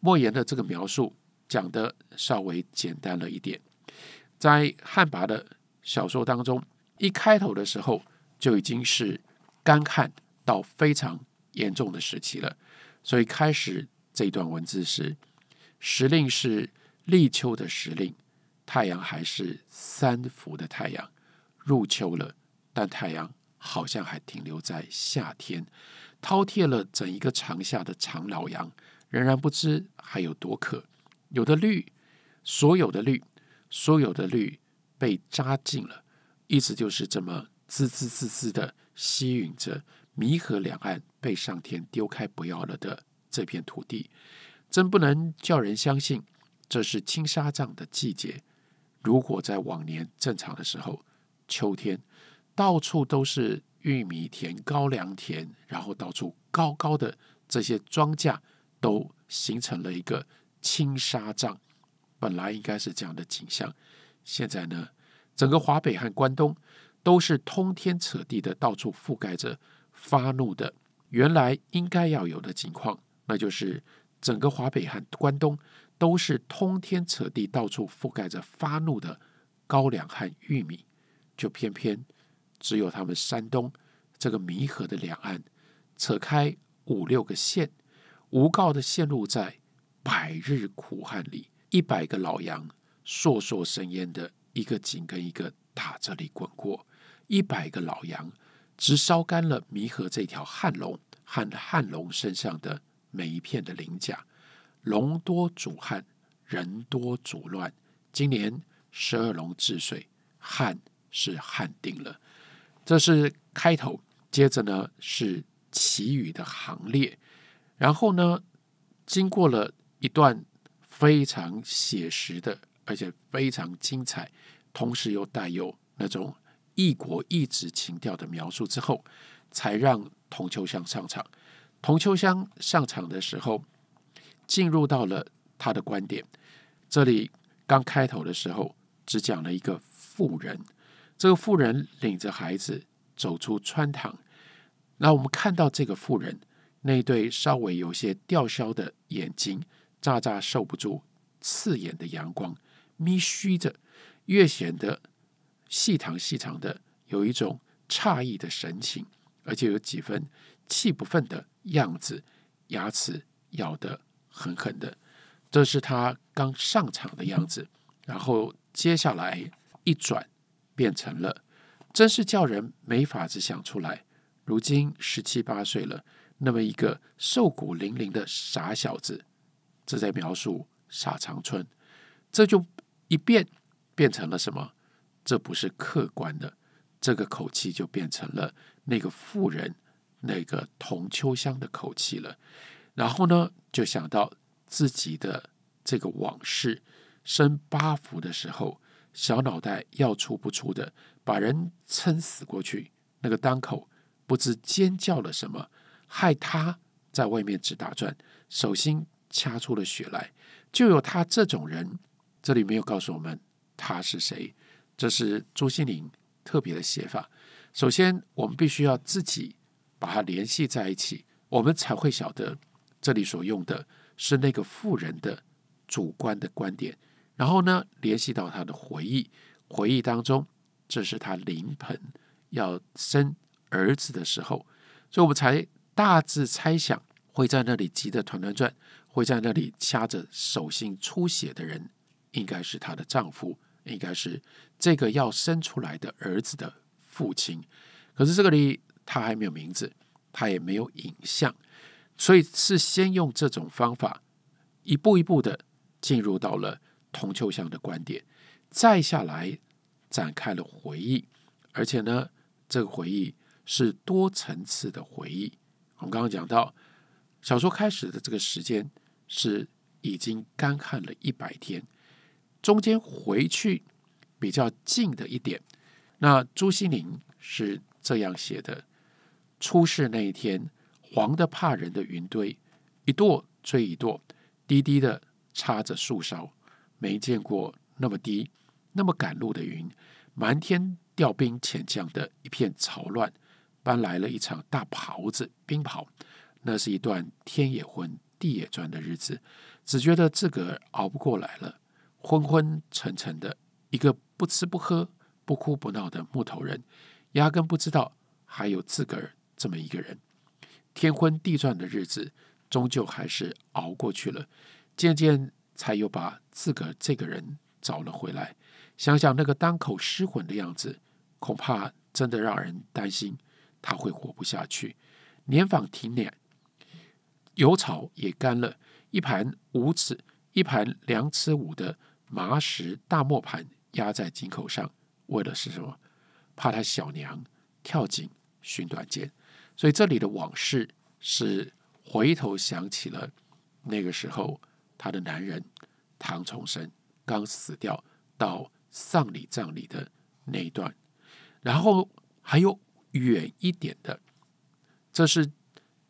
莫言的这个描述。讲的稍微简单了一点，在汉魃的小说当中，一开头的时候就已经是干旱到非常严重的时期了。所以开始这段文字时，时令是立秋的时令，太阳还是三伏的太阳，入秋了，但太阳好像还停留在夏天。饕餮了整一个长夏的长老羊，仍然不知还有多渴。有的绿，所有的绿，所有的绿被扎进了，一直就是这么滋滋滋滋的吸引着弥河两岸被上天丢开不要了的这片土地，真不能叫人相信这是青纱帐的季节。如果在往年正常的时候，秋天到处都是玉米田、高粱田，然后到处高高的这些庄稼都形成了一个。青纱帐本来应该是这样的景象，现在呢，整个华北和关东都是通天扯地的，到处覆盖着发怒的。原来应该要有的情况，那就是整个华北和关东都是通天扯地，到处覆盖着发怒的高粱和玉米。就偏偏只有他们山东这个弥河的两岸，扯开五六个县，无告的线路在。百日苦旱里，一百个老羊烁烁生烟的一个紧跟一个打这里滚过，一百个老羊直烧干了弥合这条旱龙和旱龙身上的每一片的鳞甲。龙多主旱，人多主乱。今年十二龙治水，旱是旱定了。这是开头，接着呢是祈雨的行列，然后呢经过了。一段非常写实的，而且非常精彩，同时又带有那种异国异质情调的描述之后，才让童秋香上场。童秋香上场的时候，进入到了他的观点。这里刚开头的时候，只讲了一个妇人，这个妇人领着孩子走出穿堂。那我们看到这个妇人那对稍微有些吊销的眼睛。乍乍受不住刺眼的阳光，眯虚着，越显得细长细长的，有一种诧异的神情，而且有几分气不愤的样子，牙齿咬得狠狠的，这是他刚上场的样子。然后接下来一转，变成了，真是叫人没法子想出来。如今十七八岁了，那么一个瘦骨嶙嶙的傻小子。这在描述傻长春，这就一变变成了什么？这不是客观的，这个口气就变成了那个妇人、那个童秋香的口气了。然后呢，就想到自己的这个往事：生八福的时候，小脑袋要出不出的，把人撑死过去。那个当口，不知尖叫了什么，害他在外面直打转，手心。掐出了血来，就有他这种人。这里没有告诉我们他是谁，这是朱心凌特别的写法。首先，我们必须要自己把它联系在一起，我们才会晓得这里所用的是那个妇人的主观的观点。然后呢，联系到他的回忆，回忆当中，这是他临盆要生儿子的时候，所以我们才大致猜想会在那里急得团团转。会在那里掐着手心出血的人，应该是她的丈夫，应该是这个要生出来的儿子的父亲。可是这个里他还没有名字，他也没有影像，所以是先用这种方法，一步一步的进入到了铜丘相的观点，再下来展开了回忆，而且呢，这个回忆是多层次的回忆。我们刚刚讲到小说开始的这个时间。是已经干旱了一百天，中间回去比较近的一点，那朱西甯是这样写的：出事那一天，黄的怕人的云堆一垛追一垛，低低的插着树梢，没见过那么低、那么赶路的云，满天调兵遣将的一片潮乱，搬来了一场大袍子冰袍。那是一段天也昏。地也转的日子，只觉得自个儿熬不过来了，昏昏沉沉的，一个不吃不喝、不哭不闹的木头人，压根不知道还有自个儿这么一个人。天昏地转的日子，终究还是熬过去了，渐渐才又把自个儿这个人找了回来。想想那个当口失魂的样子，恐怕真的让人担心他会活不下去。年访停两油草也干了，一盘五尺，一盘两尺五的麻石大磨盘压在井口上，为的是什么？怕他小娘跳井寻短见。所以这里的往事是回头想起了那个时候，他的男人唐崇生刚死掉到丧礼葬礼的那一段，然后还有远一点的，这是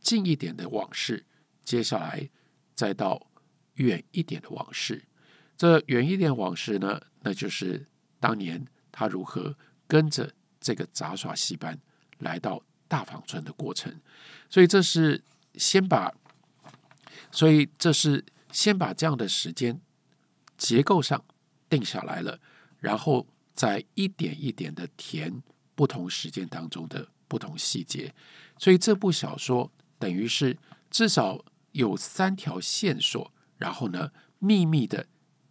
近一点的往事。接下来，再到远一点的往事。这远一点往事呢，那就是当年他如何跟着这个杂耍戏班来到大坊村的过程。所以这是先把，所以这是先把这样的时间结构上定下来了，然后再一点一点的填不同时间当中的不同细节。所以这部小说等于是至少。有三条线索，然后呢，秘密的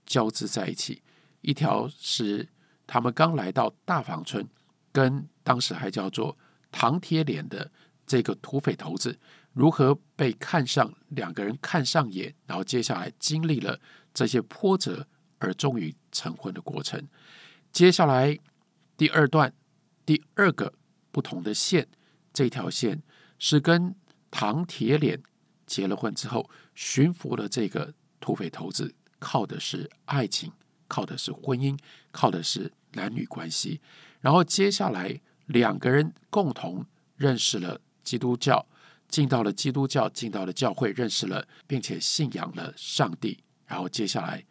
交织在一起。一条是他们刚来到大房村，跟当时还叫做唐铁脸的这个土匪头子如何被看上，两个人看上眼，然后接下来经历了这些波折，而终于成婚的过程。接下来第二段，第二个不同的线，这条线是跟唐铁脸。结了婚之后，驯服了这个土匪头子靠的是爱情，靠的是婚姻，靠的是男女关系。然后接下来两个人共同认识了基督教，进到了基督教，进到了教会，认识了，并且信仰了上帝。然后接下来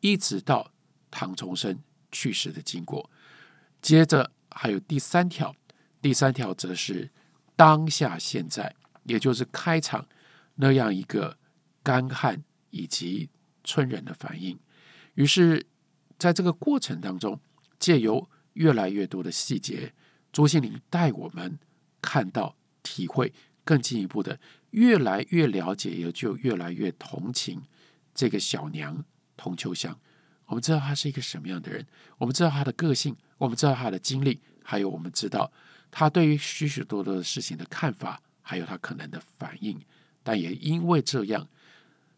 一直到唐崇生去世的经过。接着还有第三条，第三条则是当下现在，也就是开场。那样一个干旱以及村人的反应，于是在这个过程当中，借由越来越多的细节，朱新林带我们看到、体会更进一步的，越来越了解，也就越来越同情这个小娘童秋香。我们知道她是一个什么样的人，我们知道她的个性，我们知道她的经历，还有我们知道她对于许许多多的事情的看法，还有她可能的反应。但也因为这样，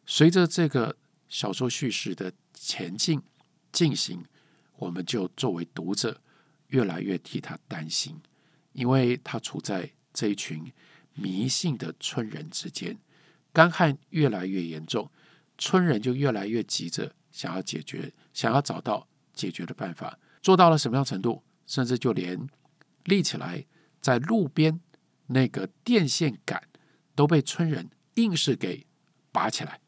随着这个小说叙事的前进进行，我们就作为读者越来越替他担心，因为他处在这一群迷信的村人之间，干旱越来越严重，村人就越来越急着想要解决，想要找到解决的办法。做到了什么样程度？甚至就连立起来在路边那个电线杆都被村人。硬是给拔起来，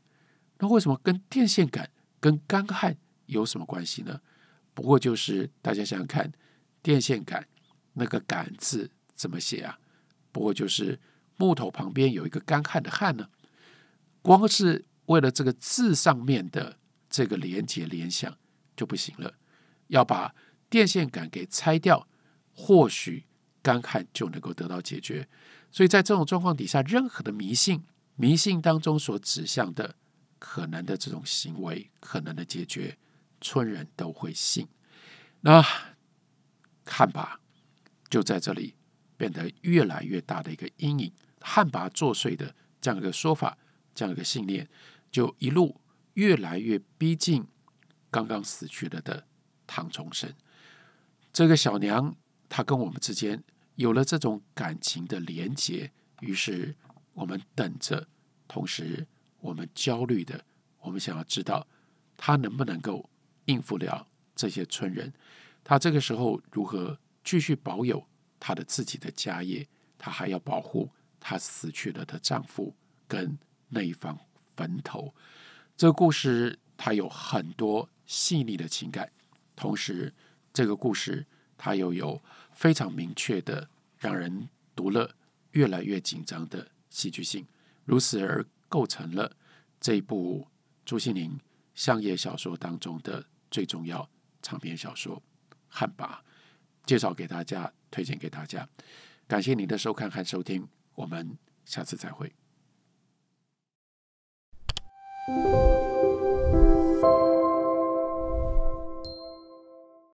那为什么跟电线杆跟干旱有什么关系呢？不过就是大家想想看，电线杆那个杆字怎么写啊？不过就是木头旁边有一个干旱的旱呢。光是为了这个字上面的这个连接联想就不行了，要把电线杆给拆掉，或许干旱就能够得到解决。所以在这种状况底下，任何的迷信。迷信当中所指向的可能的这种行为，可能的解决，村人都会信。那旱魃就在这里变得越来越大的一个阴影，旱魃作祟的这样一个说法，这样一个信念，就一路越来越逼近刚刚死去了的唐崇生。这个小娘，她跟我们之间有了这种感情的连结，于是我们等着。同时，我们焦虑的，我们想要知道，他能不能够应付了这些村人？他这个时候如何继续保有他的自己的家业？他还要保护他死去了的丈夫跟那一方坟头？这个故事它有很多细腻的情感，同时这个故事它又有非常明确的让人读了越来越紧张的戏剧性。如此而构成了这一部朱西宁乡野小说当中的最重要长篇小说《汉魃》，介绍给大家，推荐给大家。感谢您的收看和收听，我们下次再会。